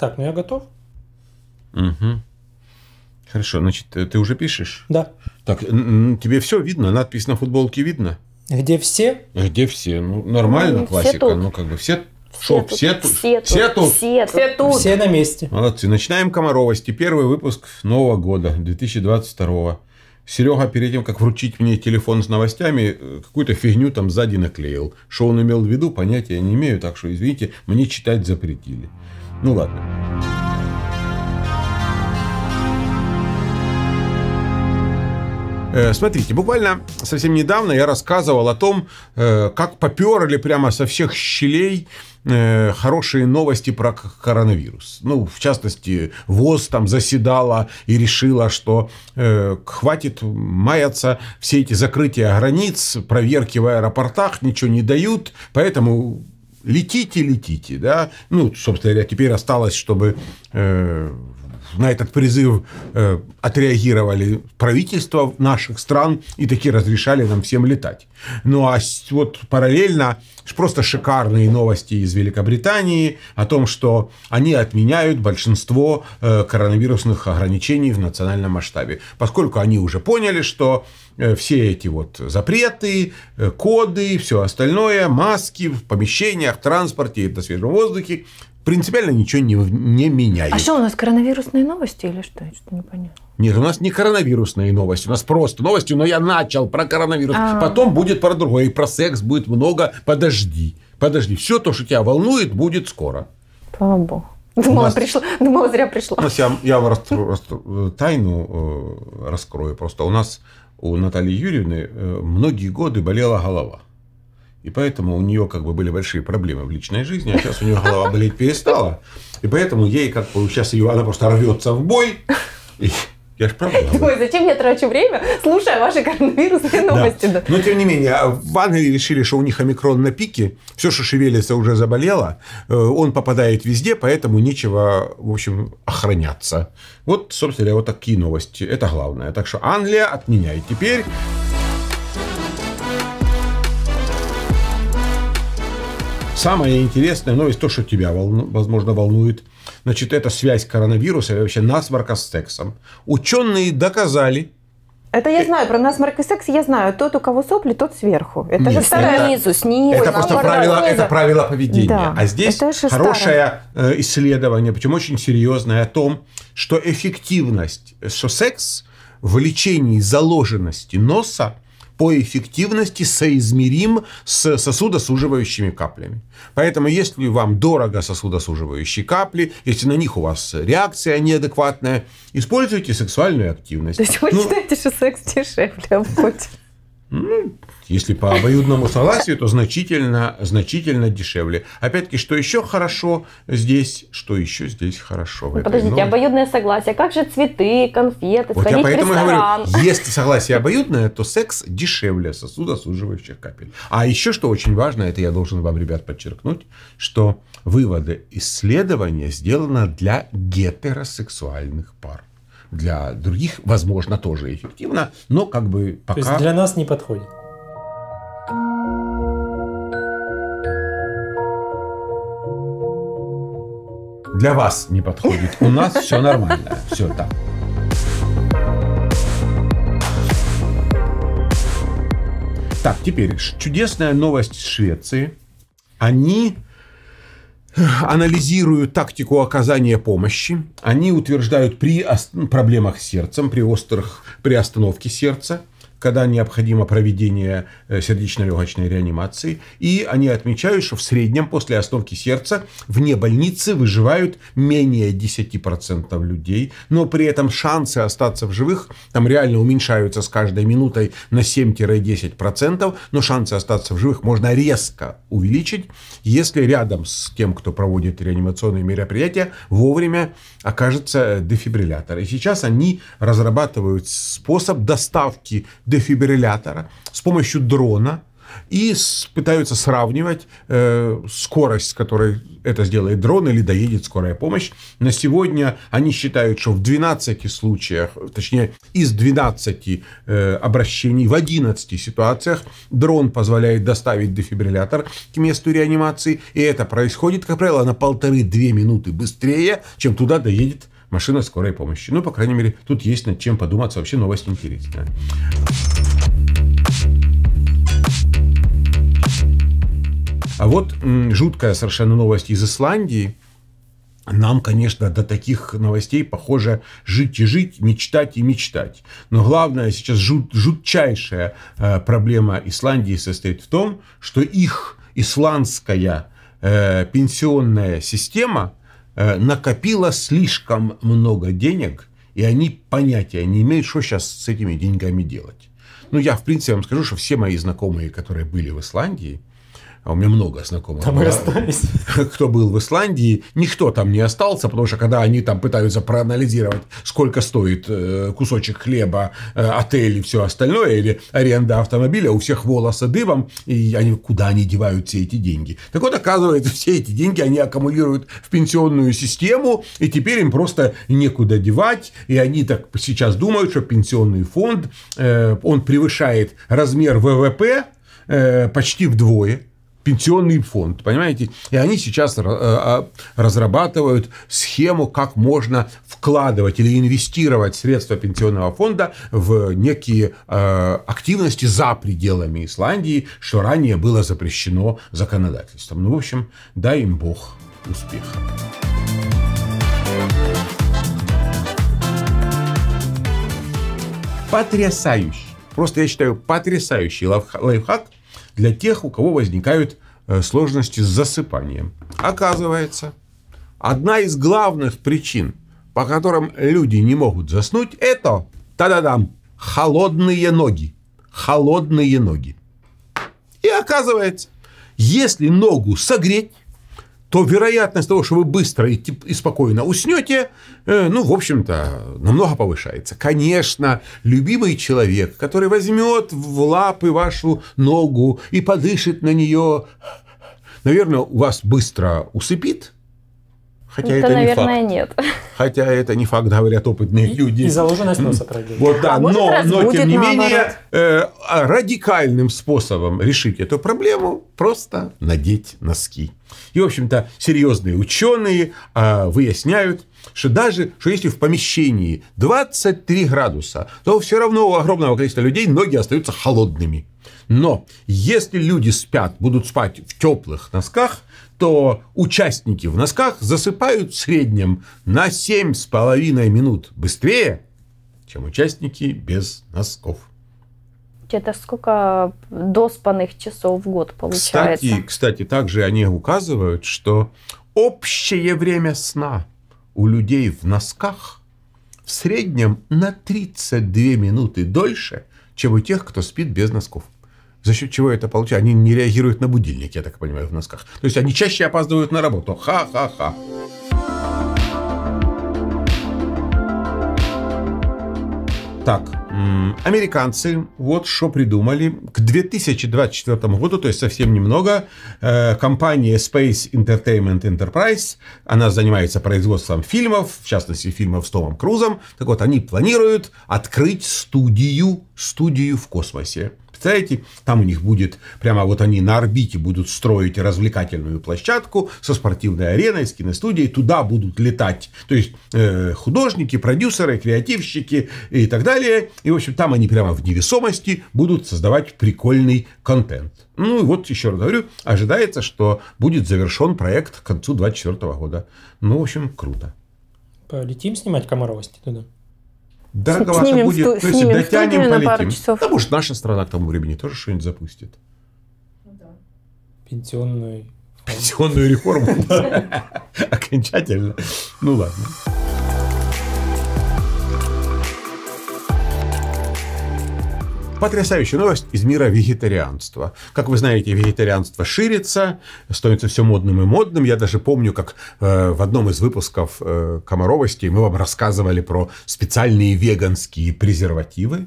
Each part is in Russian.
Так, ну я готов. Угу. Хорошо, значит, э, ты уже пишешь? Да. Так, тебе все видно? Надпись на футболке видно? Где все? Где все? Ну, нормально, ну, классика. Все ну, как бы все все, Шоп, все, тут, все, тут, все, тут, все, тут. все тут. Все на месте. Молодцы. Начинаем Комаровости. Первый выпуск Нового года, 2022. Серега, перед тем, как вручить мне телефон с новостями, э, какую-то фигню там сзади наклеил. Что он имел в виду, понятия не имею, так что, извините, мне читать запретили. Ну ладно. Э, смотрите, буквально совсем недавно я рассказывал о том, э, как поперли прямо со всех щелей э, хорошие новости про коронавирус. Ну, в частности, ВОЗ там заседала и решила, что хватит маяться, все эти закрытия границ, проверки в аэропортах ничего не дают, поэтому летите, летите, да. Ну, собственно говоря, теперь осталось, чтобы э, на этот призыв э, отреагировали правительства наших стран и такие разрешали нам всем летать. Ну а вот параллельно просто шикарные новости из Великобритании о том, что они отменяют большинство э, коронавирусных ограничений в национальном масштабе, поскольку они уже поняли, что э, все эти вот запреты, э, коды, все остальное, маски в помещениях, в транспорте, на свежем воздухе, принципиально ничего не, не меняет. А что, у нас коронавирусные новости или что? Я что-то не поняла. Нет, у нас не коронавирусные новости, у нас просто новости, но я начал про коронавирус. А-а-а. Потом будет про другое, и про секс будет много. Подожди, подожди. Все то, что тебя волнует, будет скоро. Слава богу. Думала, нас... пришла. Думала, зря пришла. У нас я, я вас, вас, тайну э, раскрою просто. У нас у Натальи Юрьевны э, многие годы болела голова. И поэтому у нее как бы были большие проблемы в личной жизни, а сейчас у нее голова болеть перестала. И поэтому ей как бы сейчас ее, она просто рвется в бой. И, я же правда. Думаю, зачем я трачу время, слушая ваши коронавирусные новости? Да. Но тем не менее, а в Англии решили, что у них омикрон на пике, все, что шевелится, уже заболело, э, он попадает везде, поэтому нечего, в общем, охраняться. Вот, собственно, вот такие новости. Это главное. Так что Англия отменяет теперь. Самая интересная новость, то, что тебя, возможно, волнует, значит, это связь коронавируса и вообще насморка с сексом. Ученые доказали, это я э, знаю, про насморк и секс я знаю. Тот, у кого сопли, тот сверху. Это Нет, же старое снизу, снизу. Это а просто правило, это правило поведения. Да, а здесь хорошее старое. Э, исследование, причем очень серьезное, о том, что эффективность, э, что секс в лечении заложенности носа – по эффективности соизмерим с сосудосуживающими каплями. Поэтому, если вам дорого сосудосуживающие капли, если на них у вас реакция неадекватная, используйте сексуальную активность. То есть вы ну, считаете, что секс дешевле будет? Ну, если по обоюдному согласию, то значительно, значительно дешевле. Опять-таки, что еще хорошо здесь, что еще здесь хорошо. Ну, подождите, ну, обоюдное согласие. Как же цветы, конфеты, вот сходить я поэтому в ресторан? Говорю, если согласие обоюдное, то секс дешевле сосудосуживающих капель. А еще, что очень важно, это я должен вам, ребят, подчеркнуть, что выводы исследования сделаны для гетеросексуальных пар для других, возможно, тоже эффективно, но как бы пока... То есть для нас не подходит. Для вас не подходит. У нас все нормально. Все так. Так, теперь чудесная новость из Швеции. Они э, анализируют тактику оказания помощи. Они утверждают при проблемах с сердцем, при острых, при остановке сердца, когда необходимо проведение э, сердечно-легочной реанимации. И они отмечают, что в среднем после остановки сердца вне больницы выживают менее 10% людей, но при этом шансы остаться в живых там реально уменьшаются с каждой минутой на 7-10%, но шансы остаться в живых можно резко увеличить, если рядом с тем, кто проводит реанимационные мероприятия, вовремя окажется дефибриллятор. И сейчас они разрабатывают способ доставки дефибриллятора, с помощью дрона и пытаются сравнивать э, скорость, с которой это сделает дрон или доедет скорая помощь. На сегодня они считают, что в 12 случаях, точнее из 12 э, обращений в 11 ситуациях дрон позволяет доставить дефибриллятор к месту реанимации. И это происходит, как правило, на полторы-две минуты быстрее, чем туда доедет машина скорой помощи. Ну, по крайней мере, тут есть над чем подуматься. Вообще новость интересная. А вот жуткая совершенно новость из Исландии. Нам, конечно, до таких новостей, похоже, жить и жить, мечтать и мечтать. Но главная сейчас жут, жутчайшая э, проблема Исландии состоит в том, что их исландская э, пенсионная система – Э, накопила слишком много денег, и они понятия не имеют, что сейчас с этими деньгами делать. Ну, я, в принципе, вам скажу, что все мои знакомые, которые были в Исландии, а у меня много знакомых. Там было, остались. Кто был в Исландии, никто там не остался, потому что когда они там пытаются проанализировать, сколько стоит э, кусочек хлеба, э, отель и все остальное, или аренда автомобиля, у всех волосы дыбом, и они куда они девают все эти деньги. Так вот, оказывается, все эти деньги они аккумулируют в пенсионную систему, и теперь им просто некуда девать, и они так сейчас думают, что пенсионный фонд, э, он превышает размер ВВП почти вдвое – пенсионный фонд, понимаете? И они сейчас э, а, разрабатывают схему, как можно вкладывать или инвестировать средства пенсионного фонда в некие э, активности за пределами Исландии, что ранее было запрещено законодательством. Ну, в общем, дай им Бог успеха. Потрясающий, просто я считаю потрясающий лайфхак – для тех, у кого возникают э, сложности с засыпанием. Оказывается, одна из главных причин, по которым люди не могут заснуть, это, та-да-дам, холодные ноги. Холодные ноги. И оказывается, если ногу согреть, то вероятность того, что вы быстро и, и спокойно уснете, э, ну, в общем-то, намного повышается. Конечно, любимый человек, который возьмет в лапы вашу ногу и подышит на нее, наверное, вас быстро усыпит – Хотя это, это наверное, факт. нет. Хотя это не факт, говорят опытные люди. И заложенность носа пройдет. Вот да, а но, но тем не менее э, а радикальным способом решить эту проблему просто надеть носки. И, в общем-то, серьезные ученые э, выясняют, что даже что если в помещении 23 градуса, то все равно у огромного количества людей ноги остаются холодными. Но если люди спят, будут спать в теплых носках, что участники в носках засыпают в среднем на 7,5 минут быстрее, чем участники без носков. Это сколько доспанных часов в год получается? Кстати, кстати, также они указывают, что общее время сна у людей в носках в среднем на 32 минуты дольше, чем у тех, кто спит без носков. За счет чего это получается? Они не реагируют на будильник, я так понимаю, в носках. То есть они чаще опаздывают на работу. Ха-ха-ха. Так, американцы вот что придумали. К 2024 году, то есть совсем немного, э, компания Space Entertainment Enterprise, она занимается производством фильмов, в частности фильмов с Томом Крузом. Так вот, они планируют открыть студию, студию в космосе представляете, там у них будет, прямо вот они на орбите будут строить развлекательную площадку со спортивной ареной, с киностудией, туда будут летать, то есть э, художники, продюсеры, креативщики и так далее, и, в общем, там они прямо в невесомости будут создавать прикольный контент. Ну и вот еще раз говорю, ожидается, что будет завершен проект к концу 2024 года. Ну, в общем, круто. Полетим снимать Комаровости туда? Дороговато снимем будет. Сту- то есть снимем дотянем, полетим. Да, может, наша страна к тому времени тоже что-нибудь запустит. Ну, да. Пенсионную. Пенсионную реформу. Окончательно. Ну ладно. Потрясающая новость из мира вегетарианства. Как вы знаете, вегетарианство ширится, становится все модным и модным. Я даже помню, как э, в одном из выпусков э, Комаровости мы вам рассказывали про специальные веганские презервативы.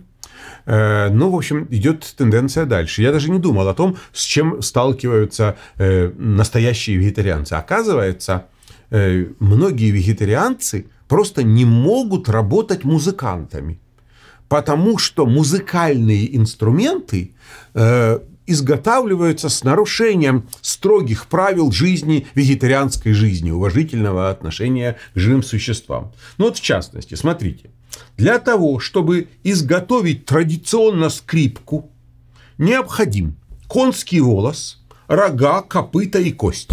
Э, ну, в общем, идет тенденция дальше. Я даже не думал о том, с чем сталкиваются э, настоящие вегетарианцы. Оказывается, э, многие вегетарианцы просто не могут работать музыкантами потому что музыкальные инструменты э, изготавливаются с нарушением строгих правил жизни, вегетарианской жизни, уважительного отношения к живым существам. Ну вот в частности, смотрите, для того, чтобы изготовить традиционно скрипку, необходим конский волос, рога, копыта и кость.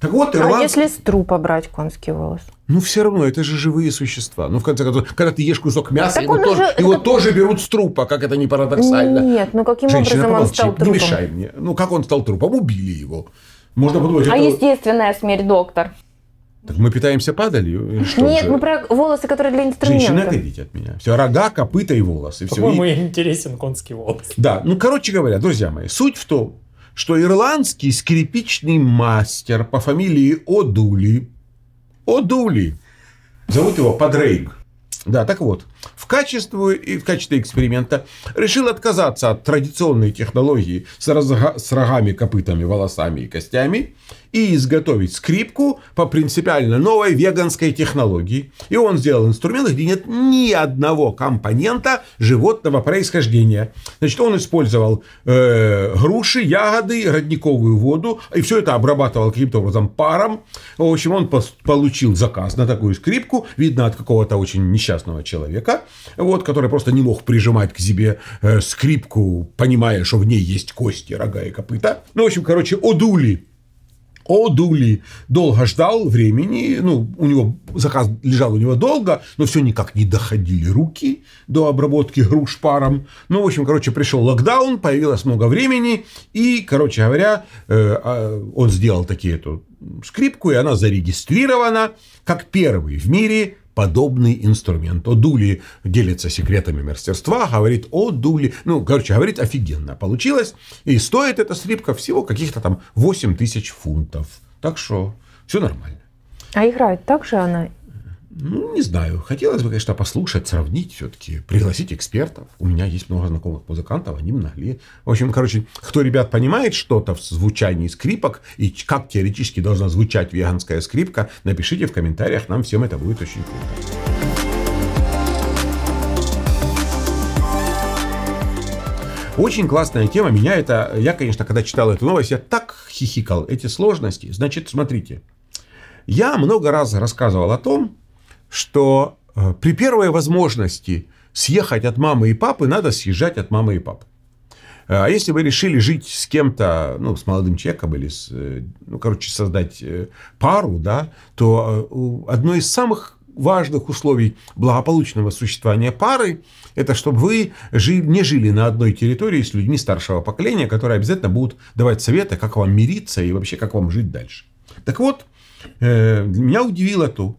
Так вот, Ирланд... А если с трупа брать конский волос? Ну, все равно, это же живые существа. Ну, в конце концов, когда ты ешь кусок мяса, его, тоже, же, его так... тоже берут с трупа, как это не парадоксально. Нет, ну каким Женщина, образом он стал трупом? Не мешай мне. Ну, как он стал трупом? Убили его. Можно подумать, А это... естественная смерть, доктор? Так мы питаемся падалью? Э, что Нет, же? мы про волосы, которые для инструмента. Женщина, отойдите от меня. Все, рога, копыта и волосы. По-моему, и... интересен конский волос. Да, ну, короче говоря, друзья мои, суть в том, что ирландский скрипичный мастер по фамилии Одули, Одули, зовут его Падрейг, да, так вот, в качестве, и в качестве эксперимента решил отказаться от традиционной технологии с, разга, с рогами, копытами, волосами и костями и изготовить скрипку по принципиально новой веганской технологии. И он сделал инструмент, где нет ни одного компонента животного происхождения. Значит, он использовал э, груши, ягоды, родниковую воду, и все это обрабатывал каким-то образом паром. В общем, он получил заказ на такую скрипку, видно, от какого-то очень несчастного человека, вот, который просто не мог прижимать к себе э, скрипку, понимая, что в ней есть кости, рога и копыта. Ну, в общем, короче, одули Одули долго ждал времени, ну, у него заказ лежал у него долго, но все никак не доходили руки до обработки груш паром. Ну, в общем, короче, пришел локдаун, появилось много времени, и, короче говоря, э, а, он сделал такие эту скрипку, и она зарегистрирована как первый в мире подобный инструмент. Одули делится секретами мастерства, говорит Одули, ну, короче, говорит, офигенно получилось. И стоит эта скрипка всего каких-то там 8 тысяч фунтов. Так что все нормально. А играет так же она ну, не знаю. Хотелось бы, конечно, послушать, сравнить все-таки, пригласить экспертов. У меня есть много знакомых музыкантов, они могли. В общем, короче, кто, ребят, понимает что-то в звучании скрипок и как теоретически должна звучать веганская скрипка, напишите в комментариях, нам всем это будет очень круто. Очень классная тема. Меня это... Я, конечно, когда читал эту новость, я так хихикал. Эти сложности. Значит, смотрите. Я много раз рассказывал о том, что э, при первой возможности съехать от мамы и папы, надо съезжать от мамы и папы. Э, а если вы решили жить с кем-то, ну, с молодым человеком или, с, э, ну, короче, создать пару, да, то одно из самых важных условий благополучного существования пары – это чтобы вы жили, не жили на одной территории с людьми старшего поколения, которые обязательно будут давать советы, как вам мириться и вообще как вам жить дальше. Так вот, меня удивило то,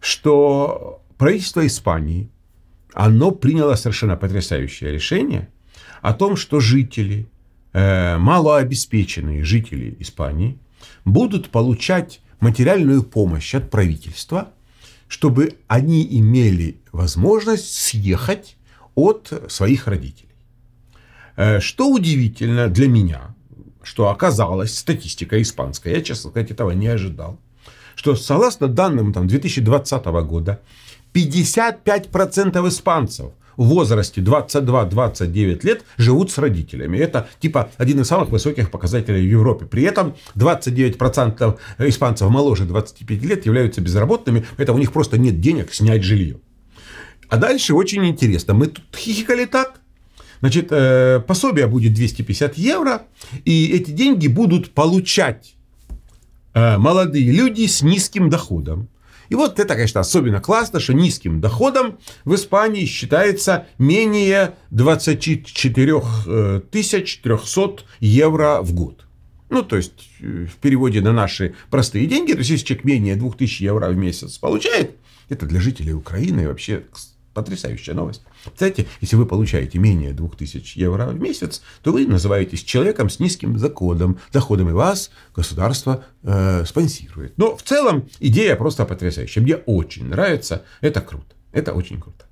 что правительство Испании, оно приняло совершенно потрясающее решение о том, что жители, э, малообеспеченные жители Испании, будут получать материальную помощь от правительства, чтобы они имели возможность съехать от своих родителей. Э, что удивительно для меня, что оказалось статистика испанская, я, честно сказать, этого не ожидал, что согласно данным там, 2020 года, 55% испанцев в возрасте 22-29 лет живут с родителями. Это типа один из самых высоких показателей в Европе. При этом 29% испанцев моложе 25 лет являются безработными, поэтому у них просто нет денег снять жилье. А дальше очень интересно. Мы тут хихикали так. Значит, э, пособие будет 250 евро, и эти деньги будут получать Э, молодые люди с низким доходом. И вот это, конечно, особенно классно, что низким доходом в Испании считается менее 24 300 э, евро в год. Ну, то есть, э, в переводе на наши простые деньги, то есть, если человек менее 2000 евро в месяц получает, это для жителей Украины вообще Потрясающая новость. Кстати, если вы получаете менее 2000 евро в месяц, то вы называетесь человеком с низким доходом, доходом и вас государство э, спонсирует. Но в целом идея просто потрясающая. Мне очень нравится. Это круто. Это очень круто.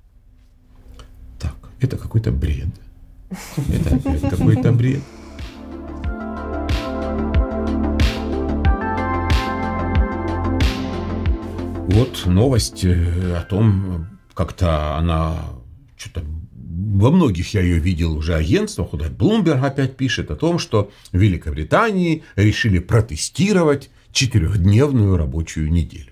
Так, это какой-то бред. Это какой-то бред. Вот новость э, о том, как-то она что-то во многих я ее видел уже агентствах, куда Bloomberg опять пишет о том, что в Великобритании решили протестировать четырехдневную рабочую неделю.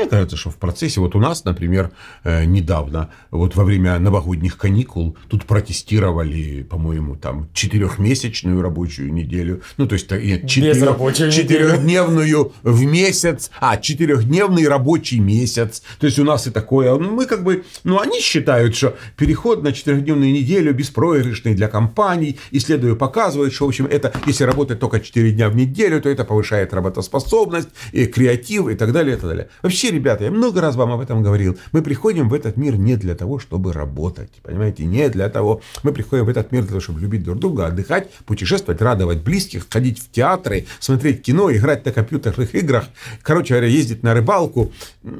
Мне кажется, что в процессе, вот у нас, например, э, недавно, вот во время новогодних каникул, тут протестировали, по-моему, там, четырехмесячную рабочую неделю, ну, то есть, четырех, э, четырехдневную в месяц, а, четырехдневный рабочий месяц, то есть, у нас и такое, ну, мы как бы, ну, они считают, что переход на четырехдневную неделю беспроигрышный для компаний, исследования показывают, что, в общем, это, если работать только четыре дня в неделю, то это повышает работоспособность, и э, креатив, и так далее, и так далее. Вообще вообще, ребята, я много раз вам об этом говорил, мы приходим в этот мир не для того, чтобы работать, понимаете, не для того. Мы приходим в этот мир для того, чтобы любить друг друга, отдыхать, путешествовать, радовать близких, ходить в театры, смотреть кино, играть на компьютерных играх, короче говоря, ездить на рыбалку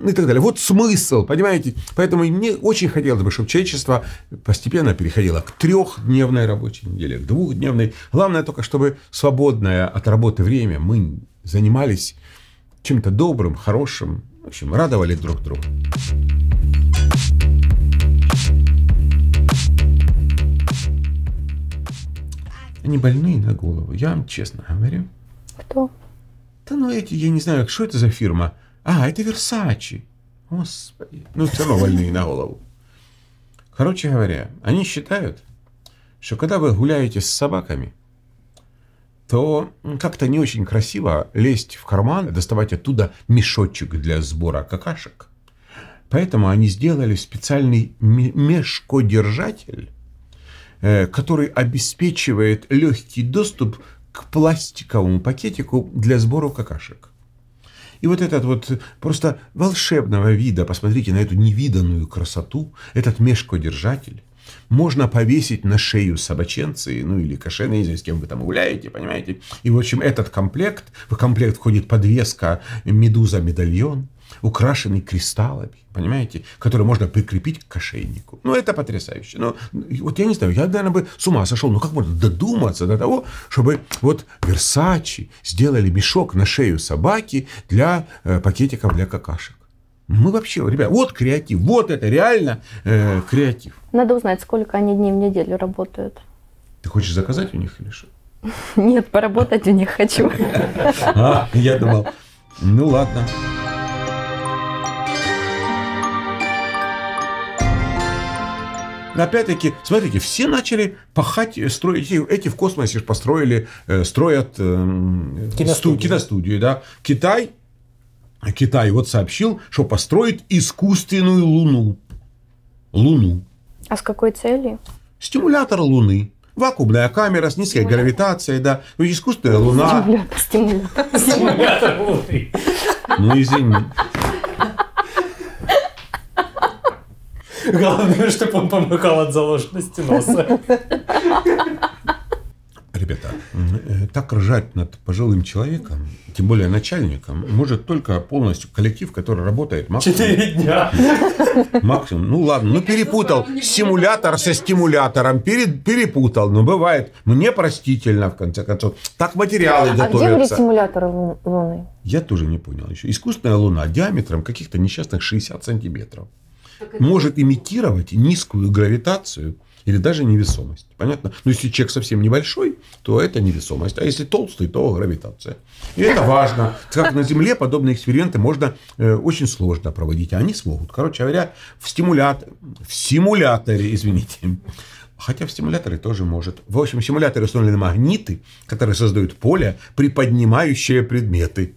и так далее. Вот смысл, понимаете? Поэтому мне очень хотелось бы, чтобы человечество постепенно переходило к трехдневной рабочей неделе, к двухдневной. Главное только, чтобы свободное от работы время мы занимались чем-то добрым, хорошим, в общем, радовали друг друга. Они больные на голову, я вам честно говорю. Кто? Да ну эти, я не знаю, что это за фирма. А, это Версачи. Господи. Ну, все равно больные на голову. Короче говоря, они считают, что когда вы гуляете с собаками, то как-то не очень красиво лезть в карман, и доставать оттуда мешочек для сбора какашек. Поэтому они сделали специальный мешкодержатель, э, который обеспечивает легкий доступ к пластиковому пакетику для сбора какашек. И вот этот вот просто волшебного вида, посмотрите на эту невиданную красоту, этот мешкодержатель, можно повесить на шею собаченцы, ну или кошены, не с кем вы там гуляете, понимаете. И, в общем, этот комплект, в комплект входит подвеска медуза-медальон, украшенный кристаллами, понимаете, который можно прикрепить к кошельнику. Ну, это потрясающе. Ну, вот я не знаю, я, наверное, бы с ума сошел. Ну, как можно додуматься до того, чтобы вот Версачи сделали мешок на шею собаки для э, пакетиков для какашек? Мы вообще, ребят, вот креатив, вот это реально э, креатив. Надо узнать, сколько они дней в неделю работают. Ты хочешь заказать у них или что? Нет, поработать у них хочу. А, я думал. Ну ладно. опять-таки, смотрите, все начали пахать, э, строить. Эти в космосе построили, э, строят э, эм, киностудию. Сту, киностудию да. Китай Китай вот сообщил, что построит искусственную Луну. Луну. А с какой целью? Стимулятор Луны. Вакуумная камера с низкой гравитацией, да. Ну, искусственная Луна. Стимулятор. Стимулятор Луны. Ну, извини. Главное, чтобы он помыкал от заложенности носа ребята, э, так ржать над пожилым человеком, тем более начальником, может только полностью коллектив, который работает максимум. Четыре дня. Максимум. Ну ладно, ну перепутал симулятор со стимулятором, перепутал, но ну, бывает. Мне простительно, в конце концов. Так материалы готовятся. А где были симуляторы Луны? Я тоже не понял еще. Искусственная Луна диаметром каких-то несчастных 60 сантиметров может имитировать низкую гравитацию – или даже невесомость. Понятно? Но ну, если чек совсем небольшой, то это невесомость. А если толстый, то гравитация. И это важно. Как на Земле подобные эксперименты можно э, очень сложно проводить, а они смогут. Короче говоря, в стимуляторе, в симуляторе, извините, Хотя в стимуляторе тоже может. В общем, в симуляторе установлены магниты, которые создают поле, приподнимающие предметы.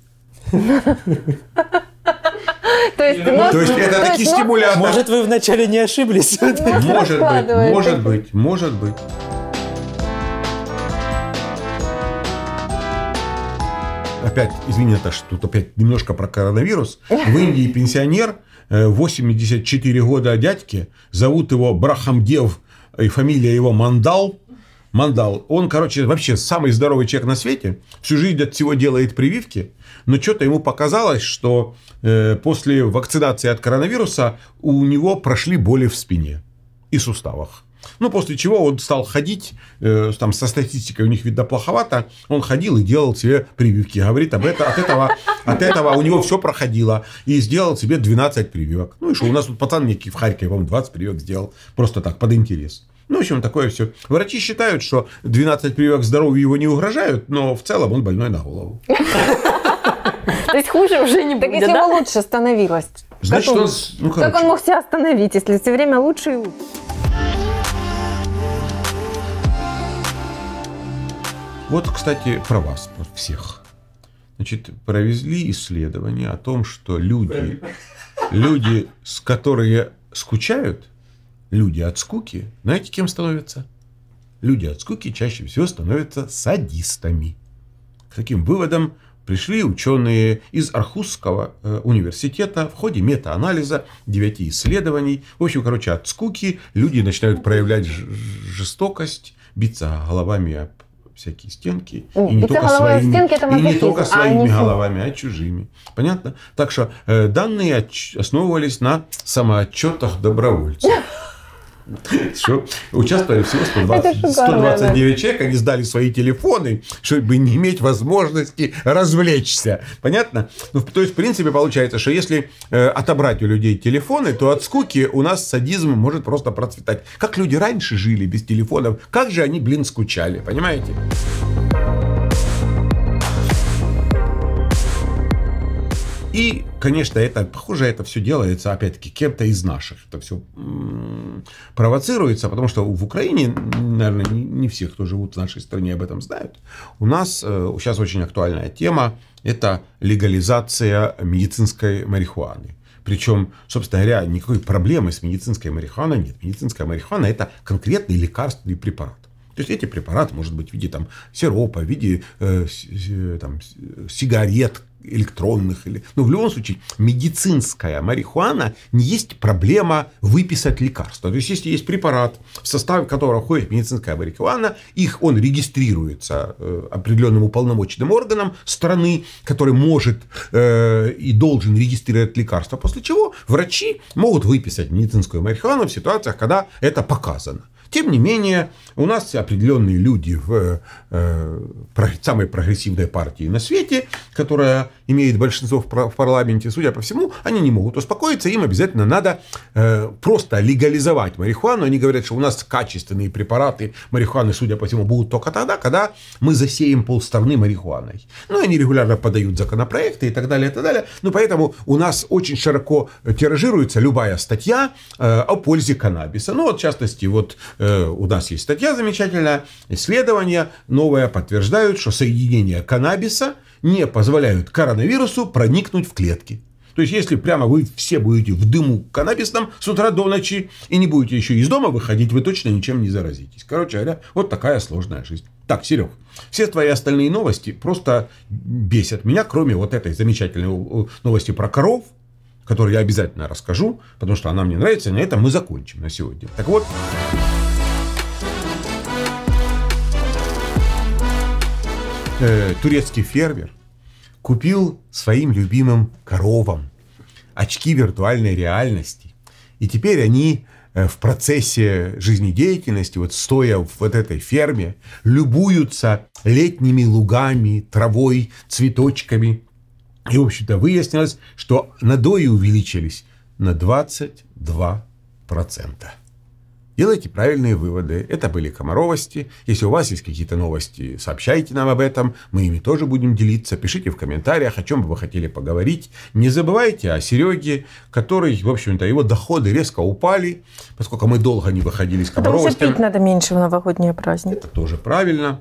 То есть, ну, то есть это то такие стимуляторы. Может, вы вначале не ошиблись? Может быть, может быть, может быть. Опять, извини, Наташа, тут опять немножко про коронавирус. В Индии пенсионер, 84 э, года дядьки, зовут его Брахамдев, и фамилия его Мандал – Мандал, он, короче, вообще самый здоровый человек на свете, всю жизнь от всего делает прививки, но что-то ему показалось, что э, после вакцинации от коронавируса у него прошли боли в спине и суставах. Ну, после чего он стал ходить, э, там со статистикой у них видно плоховато, он ходил и делал себе прививки. Говорит, об это, от, этого, от этого у него все проходило. И сделал себе 12 прививок. Ну и что, у нас тут пацан некий в Харькове, по 20 прививок сделал. Просто так, под интерес. Ну, в общем, такое все. Врачи считают, что 12 прививок здоровью его не угрожают, но в целом он больной на голову. То есть хуже уже не будет, Так если его лучше становилось, Значит, он... Ну, как он мог себя остановить, если все время лучше и лучше? Вот, кстати, про вас, про всех. Значит, провезли исследование о том, что люди, люди, с которые скучают – Люди от скуки, знаете, кем становятся? Люди от скуки чаще всего становятся садистами. К таким выводам пришли ученые из Архузского э, университета в ходе метаанализа девяти исследований. В общем, короче, от скуки люди начинают проявлять жестокость, биться головами об всякие стенки. И не, только своими, стенки, и не только а своими а головами, а чужими. Понятно? Так что э, данные основывались на самоотчетах добровольцев. Что? Участвовали всего 120, 129 человек, они сдали свои телефоны, чтобы не иметь возможности развлечься. Понятно? Ну, то есть, в принципе, получается, что если э, отобрать у людей телефоны, то от скуки у нас садизм может просто процветать. Как люди раньше жили без телефонов, как же они, блин, скучали, понимаете? И, конечно, это, похоже, это все делается, опять-таки, кем-то из наших. Это все провоцируется, потому что в Украине, наверное, не все, кто живут в нашей стране, об этом знают. У нас сейчас э, очень актуальная тема – это легализация медицинской марихуаны. Причем, собственно говоря, никакой проблемы с медицинской марихуаной нет. Медицинская марихуана – это конкретный лекарственный препарат. То есть эти препараты, может быть, в виде там, сиропа, в виде э, там, сигарет, электронных или... Ну, в любом случае, медицинская марихуана не есть проблема выписать лекарства. То есть, если есть препарат, в составе которого входит медицинская марихуана, их он регистрируется э, определенным уполномоченным органом страны, который может э, и должен регистрировать лекарства, после чего врачи могут выписать медицинскую марихуану в ситуациях, когда это показано. Тем не менее, у нас определенные люди в э, э самой прогрессивной партии на свете, которая имеет большинство в парламенте, судя по всему, они не могут успокоиться, им обязательно надо э, просто легализовать марихуану. Они говорят, что у нас качественные препараты марихуаны, судя по всему, будут только тогда, когда мы засеем полстраны марихуаной. Ну, они регулярно подают законопроекты и так далее, и так далее. Ну, поэтому у нас очень широко тиражируется любая статья э, о пользе каннабиса. Ну, вот, в частности, вот Э, у нас есть статья замечательная, исследования новое подтверждают, что соединения каннабиса не позволяют коронавирусу проникнуть в клетки. То есть, если прямо вы все будете в дыму каннабисном с утра до ночи и не будете еще из дома выходить, вы точно ничем не заразитесь. Короче говоря, вот такая сложная жизнь. Так, Серег, все твои остальные новости просто бесят меня, кроме вот этой замечательной э, новости про коров, которую я обязательно расскажу, потому что она мне нравится, и на этом мы закончим на сегодня. Так вот... э, турецкий фермер купил своим любимым коровам очки виртуальной реальности. И теперь они э, в процессе жизнедеятельности, вот стоя в вот этой ферме, любуются летними лугами, травой, цветочками. И, в общем-то, выяснилось, что надои увеличились на 22 процента. Делайте правильные выводы. Это были комаровости. Если у вас есть какие-то новости, сообщайте нам об этом. Мы ими тоже будем делиться. Пишите в комментариях, о чем бы вы хотели поговорить. Не забывайте о Сереге, который, в общем-то, его доходы резко упали, поскольку мы долго не выходили из комаровости. Потому что пить надо меньше в новогодние праздники. Это тоже правильно.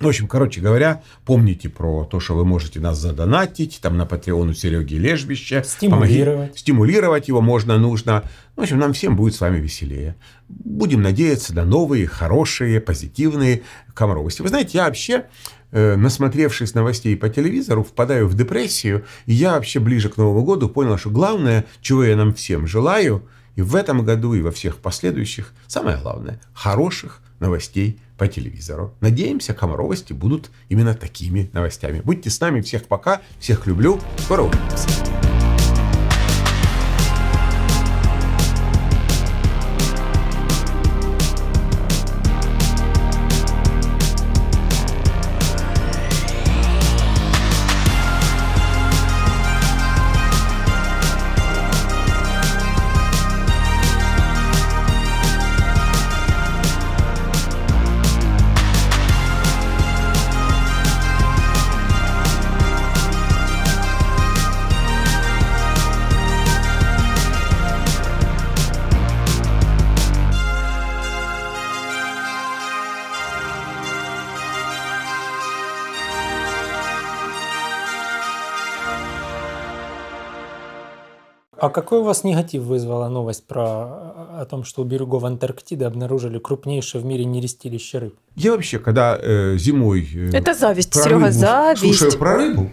Ну, в общем, короче говоря, помните про то, что вы можете нас задонатить, там на Патреону Сереги Лежбища, Стимулировать. Помоги, стимулировать его можно, нужно. Ну, в общем, нам всем будет с вами веселее. Будем надеяться на новые, хорошие, позитивные комровости. Вы знаете, я вообще, э, насмотревшись новостей по телевизору, впадаю в депрессию. И я вообще ближе к Новому году понял, что главное, чего я нам всем желаю, и в этом году, и во всех последующих, самое главное, хороших, новостей по телевизору. Надеемся, комаровости будут именно такими новостями. Будьте с нами. Всех пока. Всех люблю. Скоро увидимся. А какой у вас негатив вызвала новость про о том, что у берегов Антарктиды обнаружили крупнейшее в мире нерестилище рыб? Я вообще, когда э, зимой... Э, Это зависть, Серега, рыбу, зависть. Слушаю про рыбу,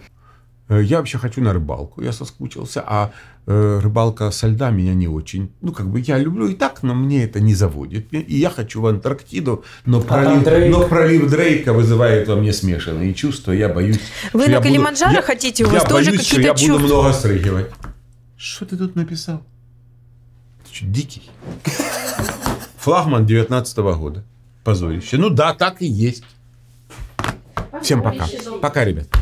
э, я вообще хочу на рыбалку, я соскучился, а э, рыбалка со льда меня не очень... Ну, как бы я люблю и так, но мне это не заводит. И я хочу в Антарктиду, но а пролив, Дрейк. но пролив Дрейка вызывает во мне смешанные чувства. Я боюсь, Вы на Калиманджаро хотите? У вас я тоже какие-то чувства? я буду много срыгивать. Что ты тут написал? Ты что, дикий? Флагман 19 -го года. Позорище. Ну да, так и есть. Всем пока. Пока, ребят.